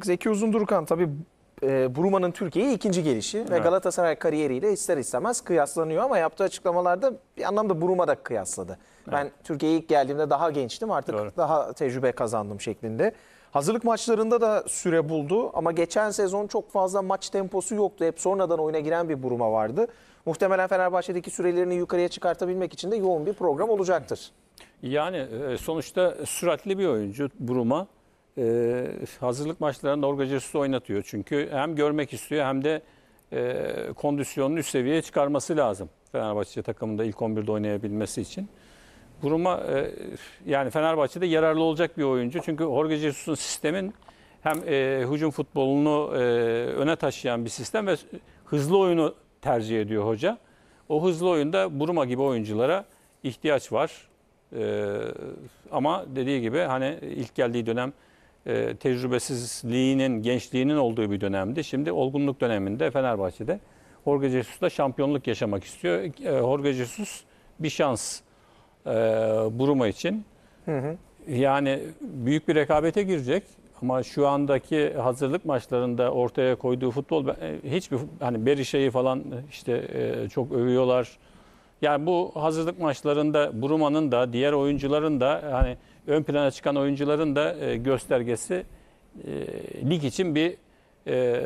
Zeki Uzun Uzundurkan tabii e, Bruma'nın Türkiye'ye ikinci gelişi evet. ve Galatasaray kariyeriyle ister istemez kıyaslanıyor ama yaptığı açıklamalarda bir anlamda Bruma da kıyasladı. Evet. Ben Türkiye'ye ilk geldiğimde daha gençtim artık Doğru. daha tecrübe kazandım şeklinde. Hazırlık maçlarında da süre buldu ama geçen sezon çok fazla maç temposu yoktu. Hep sonradan oyuna giren bir Bruma vardı. Muhtemelen Fenerbahçe'deki sürelerini yukarıya çıkartabilmek için de yoğun bir program olacaktır. Yani e, sonuçta süratli bir oyuncu Bruma e, hazırlık maçlarında Orgacısı oynatıyor. Çünkü hem görmek istiyor hem de e, kondisyonunu üst seviyeye çıkarması lazım. Fenerbahçe takımında ilk 11'de oynayabilmesi için. Buruma e, yani Fenerbahçe'de yararlı olacak bir oyuncu. Çünkü Jorge Jesus'un sistemin hem e, hücum futbolunu e, öne taşıyan bir sistem ve hızlı oyunu tercih ediyor hoca. O hızlı oyunda Buruma gibi oyunculara ihtiyaç var. E, ama dediği gibi hani ilk geldiği dönem e, tecrübesizliğinin, gençliğinin olduğu bir dönemdi. Şimdi olgunluk döneminde Fenerbahçe'de Jorge Jesus da şampiyonluk yaşamak istiyor. E, Jorge Jesus bir şans e, Buruma için. Hı hı. Yani büyük bir rekabete girecek. Ama şu andaki hazırlık maçlarında ortaya koyduğu futbol e, hiçbir hani Berişe'yi falan işte e, çok övüyorlar. Yani bu hazırlık maçlarında Bruma'nın da diğer oyuncuların da hani ön plana çıkan oyuncuların da e, göstergesi e, lig için bir e,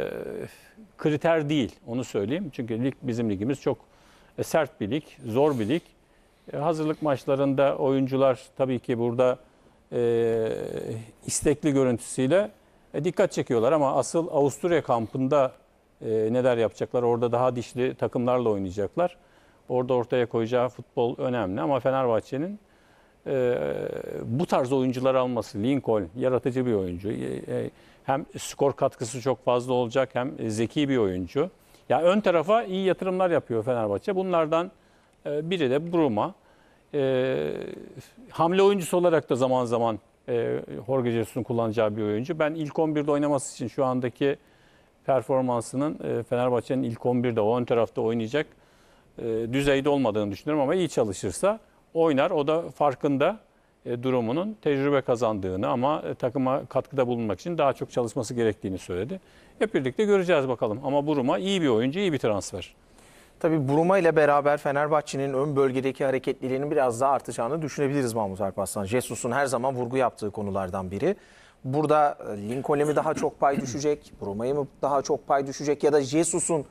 kriter değil. Onu söyleyeyim. Çünkü lig bizim ligimiz çok e, sert bir lig, zor bir lig. E, hazırlık maçlarında oyuncular tabii ki burada e, istekli görüntüsüyle e, dikkat çekiyorlar ama asıl Avusturya kampında e, neler yapacaklar? Orada daha dişli takımlarla oynayacaklar. Orada ortaya koyacağı futbol önemli ama Fenerbahçe'nin e, bu tarz oyuncular alması, Lincoln yaratıcı bir oyuncu. E, e hem skor katkısı çok fazla olacak hem zeki bir oyuncu. Ya yani ön tarafa iyi yatırımlar yapıyor Fenerbahçe. Bunlardan e, biri de Bruma. E, hamle oyuncusu olarak da zaman zaman e, Jorge Jesus'un kullanacağı bir oyuncu. Ben ilk 11'de oynaması için şu andaki performansının e, Fenerbahçe'nin ilk 11'de o ön tarafta oynayacak e, düzeyde olmadığını düşünüyorum ama iyi çalışırsa oynar. O da farkında e, durumunun tecrübe kazandığını ama e, takıma katkıda bulunmak için daha çok çalışması gerektiğini söyledi. Hep birlikte göreceğiz bakalım. Ama Buruma iyi bir oyuncu, iyi bir transfer. Tabii Buruma ile beraber Fenerbahçe'nin ön bölgedeki hareketliliğinin biraz daha artacağını düşünebiliriz Mahmut Alparslan. Jesus'un her zaman vurgu yaptığı konulardan biri. Burada Lincoln'e mi daha çok pay düşecek, Buruma'ya mı daha çok pay düşecek ya da Jesus'un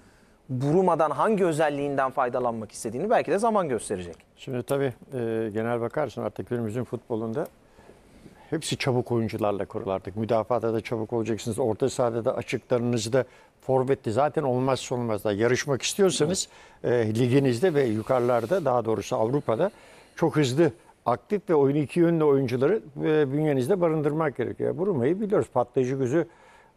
burumadan hangi özelliğinden faydalanmak istediğini belki de zaman gösterecek. Şimdi tabii e, genel bakarsın artık günümüzün futbolunda hepsi çabuk oyuncularla kurulardık. Müdafada da çabuk olacaksınız. Orta sahada da açıklarınızda forvetti zaten olmazsa olmaz yarışmak istiyorsanız e, liginizde ve yukarılarda daha doğrusu Avrupa'da çok hızlı aktif ve oyun iki yönlü oyuncuları e, bünyenizde barındırmak gerekiyor. Vurmayı biliyoruz. Patlayıcı gözü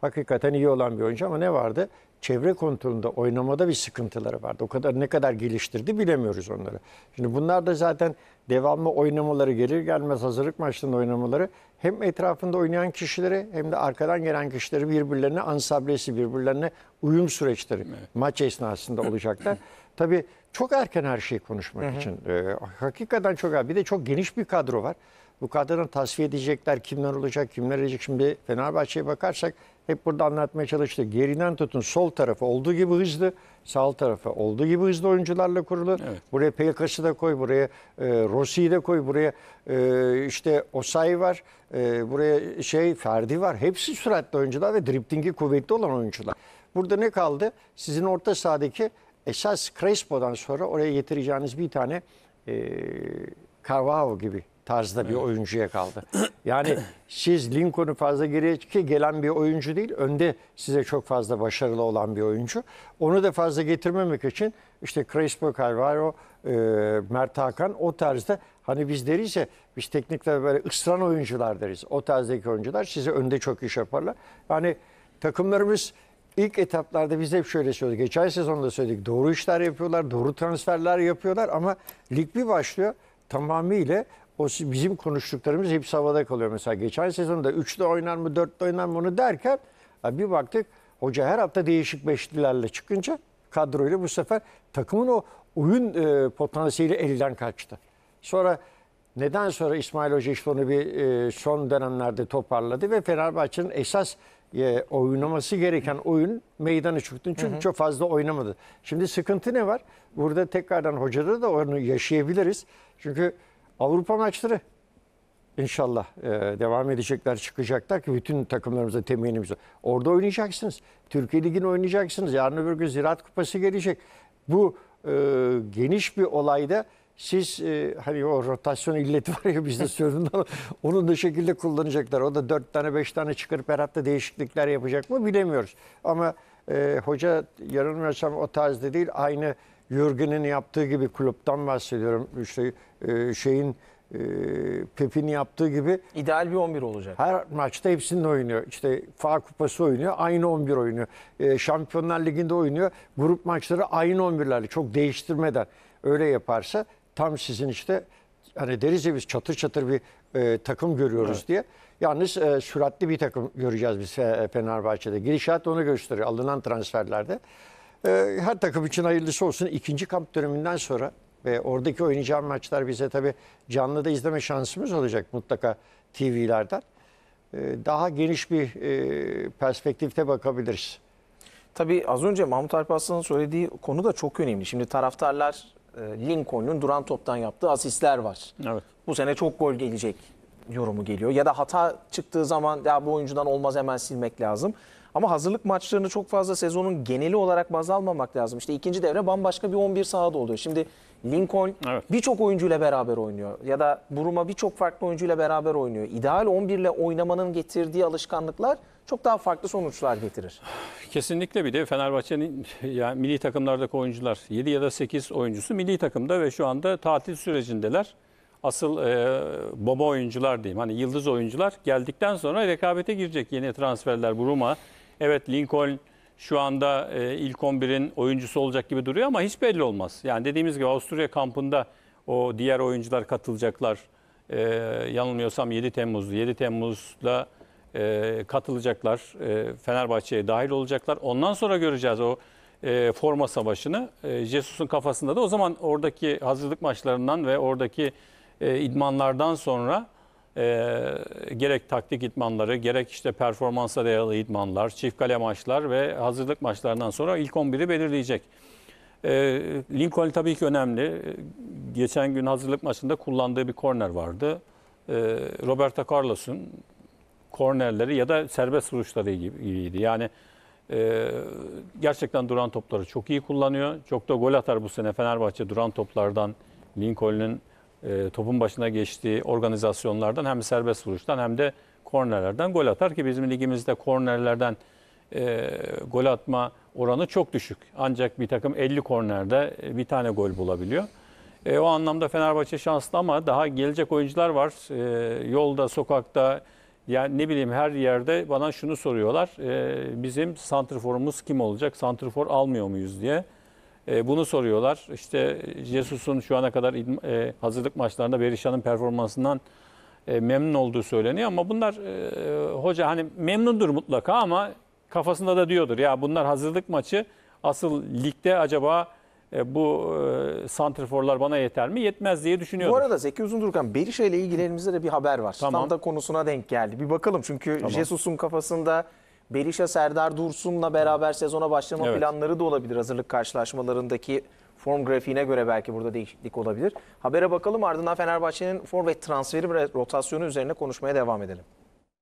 hakikaten iyi olan bir oyuncu ama ne vardı? çevre kontrolünde oynamada bir sıkıntıları vardı. O kadar ne kadar geliştirdi bilemiyoruz onları. Şimdi bunlar da zaten devamlı oynamaları gelir gelmez hazırlık maçlarında oynamaları hem etrafında oynayan kişileri hem de arkadan gelen kişileri birbirlerine ansablesi birbirlerine uyum süreçleri evet. maç esnasında olacaklar. Tabii çok erken her şeyi konuşmak için. Ee, hakikaten çok erken. Bir de çok geniş bir kadro var. Bu kadını tasfiye edecekler, kimler olacak, kimler edecek. Şimdi Fenerbahçe'ye bakarsak hep burada anlatmaya çalıştık. Gerinden tutun sol tarafı olduğu gibi hızlı, sağ tarafı olduğu gibi hızlı oyuncularla kurulu. Evet. Buraya Pelkas'ı da koy, buraya e, Rossi'yi de koy, buraya e, işte Osay var, e, buraya şey Ferdi var. Hepsi süratli oyuncular ve driptingi kuvvetli olan oyuncular. Burada ne kaldı? Sizin orta sahadaki esas Crespo'dan sonra oraya getireceğiniz bir tane e, Carvalho gibi tarzda evet. bir oyuncuya kaldı. Yani siz Lincoln'u fazla geriye ki gelen bir oyuncu değil, önde size çok fazla başarılı olan bir oyuncu. Onu da fazla getirmemek için işte Crespo Calvaro, e, Mert Hakan o tarzda hani biz deriz ya biz teknikte böyle ısran oyuncular deriz. O tarzdaki oyuncular size önde çok iş yaparlar. Yani takımlarımız ilk etaplarda biz hep şöyle söyledik. Geçen sezonda söyledik. Doğru işler yapıyorlar, doğru transferler yapıyorlar ama lig bir başlıyor tamamıyla o bizim konuştuklarımız hep havada kalıyor. Mesela geçen sezonda 3'te oynar mı 4'te oynar mı onu derken bir baktık hoca her hafta değişik beşlilerle çıkınca kadroyla bu sefer takımın o oyun e, potansiyeli elden kaçtı. Sonra neden sonra İsmail Hoca işte onu bir e, son dönemlerde toparladı ve Fenerbahçe'nin esas e, oynaması gereken oyun meydana çıktı. Çünkü hı hı. çok fazla oynamadı. Şimdi sıkıntı ne var? Burada tekrardan hocada da onu yaşayabiliriz. Çünkü Avrupa maçları inşallah e, devam edecekler, çıkacaklar ki bütün takımlarımıza temennimiz var. Orada oynayacaksınız. Türkiye Ligi'ni oynayacaksınız. Yarın öbür gün Ziraat Kupası gelecek. Bu e, geniş bir olayda siz e, hani o rotasyon illeti var ya bizde sorunlar onun da şekilde kullanacaklar. O da dört tane beş tane çıkarıp her hafta değişiklikler yapacak mı bilemiyoruz. Ama e, hoca yanılmıyorsam o tarzda değil aynı Jürgen'in yaptığı gibi kulüpten bahsediyorum. İşte e, şeyin e, Pep'in yaptığı gibi ideal bir 11 olacak. Her maçta hepsinde oynuyor. İşte FA Kupası oynuyor, aynı 11 oynuyor. E, Şampiyonlar Ligi'nde oynuyor. Grup maçları aynı 11'lerle çok değiştirmeden öyle yaparsa tam sizin işte hani deriz ya biz çatır çatır bir e, takım görüyoruz evet. diye. Yalnız e, süratli bir takım göreceğiz biz e, Fenerbahçe'de. Gidişat onu gösteriyor alınan transferlerde. Ee, her takım için hayırlısı olsun. İkinci kamp döneminden sonra ve oradaki oynayacağım maçlar bize tabii canlı da izleme şansımız olacak mutlaka TV'lerden. Ee, daha geniş bir e, perspektifte bakabiliriz. Tabii az önce Mahmut Alparslan'ın söylediği konu da çok önemli. Şimdi taraftarlar e, Lincoln'un duran toptan yaptığı asistler var. Evet. Bu sene çok gol gelecek yorumu geliyor. Ya da hata çıktığı zaman ya bu oyuncudan olmaz hemen silmek lazım. Ama hazırlık maçlarını çok fazla sezonun geneli olarak baz almamak lazım. İşte ikinci devre bambaşka bir 11 sahada oluyor. Şimdi Lincoln evet. birçok oyuncuyla beraber oynuyor. Ya da Buruma birçok farklı oyuncuyla beraber oynuyor. İdeal 11 ile oynamanın getirdiği alışkanlıklar çok daha farklı sonuçlar getirir. Kesinlikle bir de Fenerbahçe'nin yani milli takımlardaki oyuncular 7 ya da 8 oyuncusu milli takımda ve şu anda tatil sürecindeler. Asıl e, baba oyuncular diyeyim hani yıldız oyuncular geldikten sonra rekabete girecek yeni transferler Buruma, Evet Lincoln şu anda e, ilk 11'in oyuncusu olacak gibi duruyor ama hiç belli olmaz. Yani dediğimiz gibi Avusturya kampında o diğer oyuncular katılacaklar. E, yanılmıyorsam 7 Temmuz, 7 Temmuz'da e, katılacaklar. E, Fenerbahçe'ye dahil olacaklar. Ondan sonra göreceğiz o e, forma savaşını. E, Jesus'un kafasında da o zaman oradaki hazırlık maçlarından ve oradaki e, idmanlardan sonra ee, gerek taktik idmanları, gerek işte performansa dayalı idmanlar, çift kale maçlar ve hazırlık maçlarından sonra ilk 11'i belirleyecek. E, Lincoln tabii ki önemli. Geçen gün hazırlık maçında kullandığı bir korner vardı. E, Roberto Carlos'un kornerleri ya da serbest vuruşları gibiydi. Yani e, gerçekten duran topları çok iyi kullanıyor. Çok da gol atar bu sene Fenerbahçe duran toplardan Lincoln'ün e, topun başına geçtiği organizasyonlardan hem serbest vuruştan hem de kornerlerden gol atar ki bizim ligimizde kornerlerden e, gol atma oranı çok düşük. Ancak bir takım 50 kornerde e, bir tane gol bulabiliyor. E, o anlamda Fenerbahçe şanslı ama daha gelecek oyuncular var. E, yolda, sokakta, yani ne bileyim her yerde bana şunu soruyorlar. E, bizim santrforumuz kim olacak? Santrfor almıyor muyuz diye. E, bunu soruyorlar. İşte Jesus'un şu ana kadar e, hazırlık maçlarında Berisha'nın performansından e, memnun olduğu söyleniyor ama bunlar hoca hani memnundur mutlaka ama kafasında da diyordur ya bunlar hazırlık maçı asıl ligde acaba bu santriforlar bana yeter mi? Yetmez diye düşünüyorum. Bu arada Zeki Uzundurkan Berisha ile ilgili elimizde de bir haber var. Tamam. Tam da konusuna denk geldi. Bir bakalım çünkü tamam. Jesus'un kafasında Berisha Serdar Dursun'la beraber sezona başlama evet. planları da olabilir hazırlık karşılaşmalarındaki form grafiğine göre belki burada değişiklik olabilir. Habere bakalım ardından Fenerbahçe'nin forvet transferi ve rotasyonu üzerine konuşmaya devam edelim.